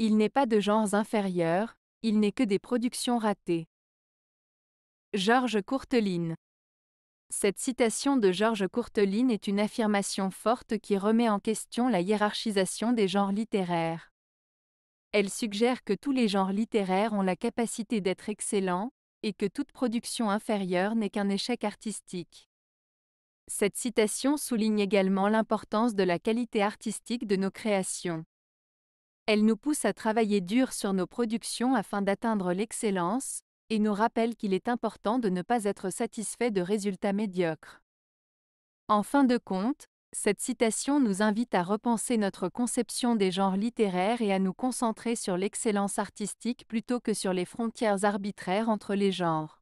Il n'est pas de genres inférieurs, il n'est que des productions ratées. Georges Courteline Cette citation de Georges Courteline est une affirmation forte qui remet en question la hiérarchisation des genres littéraires. Elle suggère que tous les genres littéraires ont la capacité d'être excellents, et que toute production inférieure n'est qu'un échec artistique. Cette citation souligne également l'importance de la qualité artistique de nos créations. Elle nous pousse à travailler dur sur nos productions afin d'atteindre l'excellence, et nous rappelle qu'il est important de ne pas être satisfait de résultats médiocres. En fin de compte, cette citation nous invite à repenser notre conception des genres littéraires et à nous concentrer sur l'excellence artistique plutôt que sur les frontières arbitraires entre les genres.